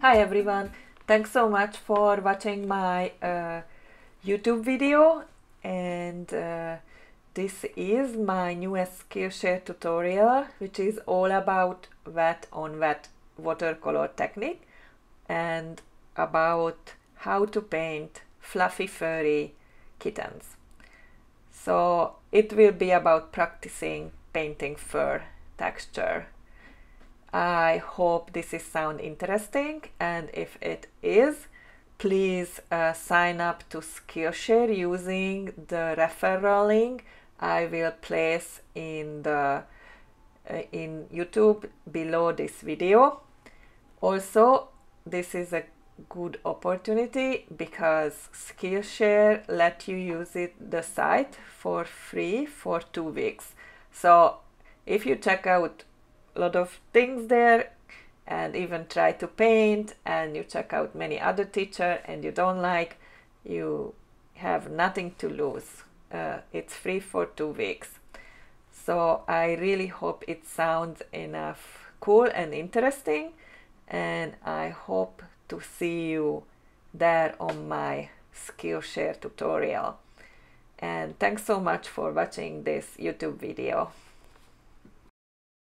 Hi everyone, thanks so much for watching my uh, YouTube video and uh, this is my newest Skillshare tutorial which is all about wet on wet watercolor technique and about how to paint fluffy furry kittens. So it will be about practicing painting fur texture I hope this is sound interesting and if it is, please uh, sign up to Skillshare using the referral link I will place in the uh, in YouTube below this video. Also, this is a good opportunity because Skillshare let you use it the site for free for two weeks. So if you check out a lot of things there and even try to paint and you check out many other teacher and you don't like you have nothing to lose uh, it's free for two weeks so i really hope it sounds enough cool and interesting and i hope to see you there on my skillshare tutorial and thanks so much for watching this youtube video